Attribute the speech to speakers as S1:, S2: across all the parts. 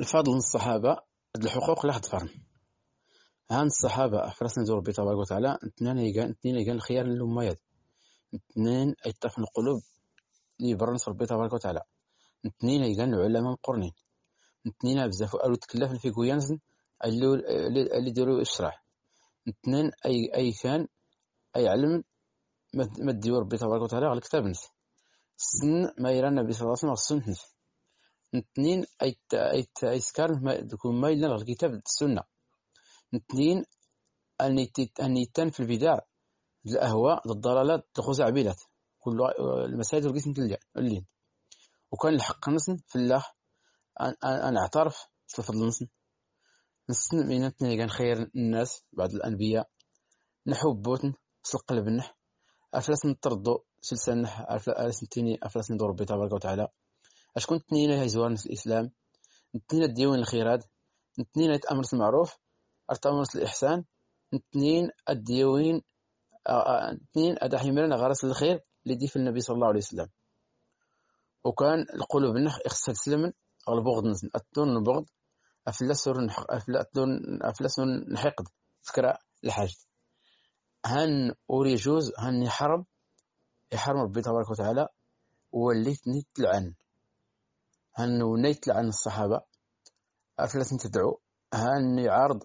S1: الفضل من الصحابة هاد الحقوق لا حتضرهم هان الصحابة فرسنا دور ربي تبارك وتعالى اثنان يقان نتنين يقان الخيار للأميات نتنين أيطاف القلوب لي برنس ربي تبارك وتعالى نتنين يقان العلماء مقرنين اثنين بزاف قالوا تكلف في كويانز قالوا اللي ديروا الشرح اثنين أي أي كان أي علم ما ديو ربي تبارك وتعالى على الكتاب نس سن ما يرانا النبي صلى الله عليه وسلم سنت نتنين ايت ايت ايسكار ما دكون ما يلنا الكتاب السنة نتنين اني اني تن في البدع الاهواء الضلالات الخزع بلات كل المسائل القسم اللين وكان الحق نصن في الله ان اعترف بفضل نصن نسن من نتنين كان خير الناس بعد الانبياء نحب بوتن سلق القلب افلاس نطردو سلسان افلاس نتيني افلاس ندور ربي تبارك وتعالى اشكون التنين اللي في الاسلام التنين ديوان الخيرات التنين الامر المعروف ارتمر الاحسان تنين الديوين التنين آه، آه، ادا حملنا غرس الخير اللي دي في النبي صلى الله عليه وسلم وكان القلوب نح اخسد سلم البغض نسن التون البغض افلسر نحق افلاسون الحقد فكرة الحاج هن جوز هن يحرم يحرم ربي تبارك وتعالى وليتني تلعن هنونا يتلعن الصحابة أفلات تدعو هان يعارض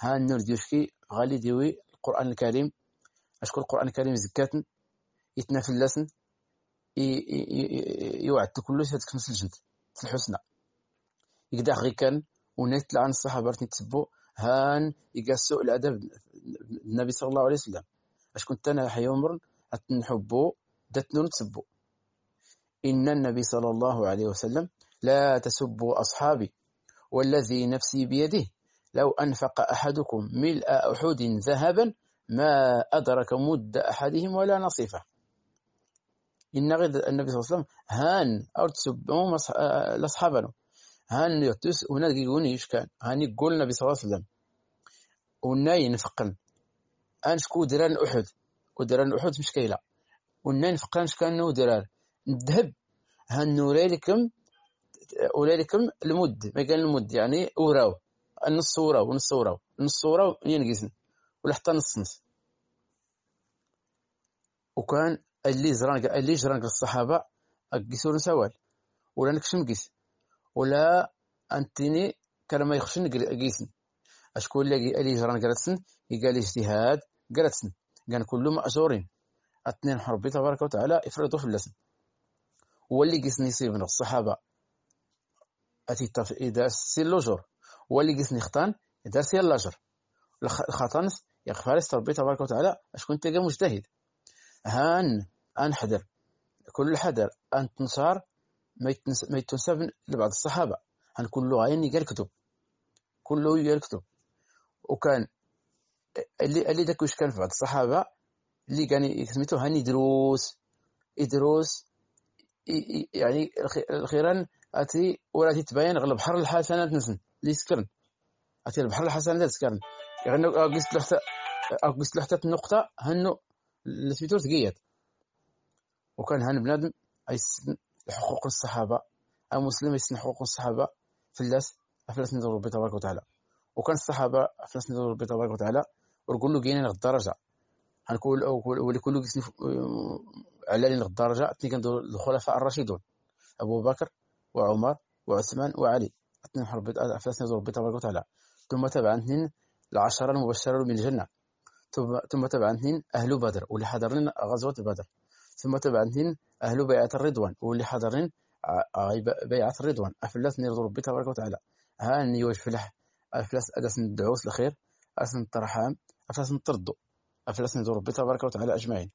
S1: هان نور يشكي غالي ديوي القرآن الكريم أشكر القرآن الكريم زكاتن يتنافل لسن يوعد تكلو هذيك نفس الجند في الحسنى يقدا غي كان ونيت لعن الصحابة رتني تسبو هان يقاسو الأدب النبي صلى الله عليه وسلم اش كنت انا حي عمر نحبو داتنو نتسبو ان النبي صلى الله عليه وسلم لا تسبوا أصحابي والذي نفسي بيده لو أنفق أحدكم ملء أحد ذهبا ما أدرك مد أحدهم ولا نصيفه إن غير النبي صلى الله عليه وسلم هان أو تسبهم آه، لأصحابنا هان يتس هنا يقولون إيش كان هان يقول النبي صلى الله عليه وسلم ونا ينفقن أن شكو دران أحد ودران أحد مش كايلة ينفقن نفقن شكان ودران الذهب هان نوري لكم اولئكم المد ما قال المد يعني وراو النص وراو نص وراو نص وراو ينقزن ولا حتى نص نص وكان اللي زران اللي جران الصحابه اكيسور سوال ولا نكشم قيس ولا انتني كان ما يخشن قيسن اشكون اللي اللي جران قراتسن قال اجتهاد قراتسن كان كلهم مأجورين اثنين حربي تبارك وتعالى افرضوا في اللسن هو اللي قيسن يصيبنا الصحابه اتي اتيتاف يدرس سي لوجور هو اللي جلس نختان يدرس سي لاجر الخطانس يغفارس ربي تبارك وتعالى اشكون تلقى مجتهد هان انحذر كل حذر ان تنصار ما يتنسب لبعض الصحابه هان كله عين كتب كله يقال كتب وكان اللي اللي داك واش كان في بعض الصحابه اللي كان سميتو هاني دروس يدروس يعني الخيران اتي ولا تتبين غير البحر الحسنات نسن لي سكرن اتي البحر الحسنات سكرن نو يعني اوغست لحتى اوغست لحتى النقطه هنو اللي سميتو تقيت وكان هان بنادم يسن حقوق الصحابه المسلم يسن حقوق الصحابه فلاس فلاس ندور ربي تبارك وتعالى وكان الصحابه فلاس ندور ربي تبارك وتعالى ونقول له كاينين غد الدرجه غنقول ولي كل على لين غد الدرجه تني كندور الخلفاء الراشدون ابو بكر وعمر وعثمان وعلي اثنين حرب افلاس أفلاسنا ربي تبارك وتعالى ثم تبع اثنين العشرة المبشرة بالجنة ثم تبع اثنين أهل بدر واللي حضرن غزوة بدر ثم تبع اثنين أهل بيعة الرضوان واللي حضرن بيعة الرضوان أفلاسنا ربي تبارك وتعالى هاني واش فلح أفلاس ادس ندعوس الخير أفلاس نترحم أفلاس نتردو أفلاس نزور ربي تبارك وتعالى أجمعين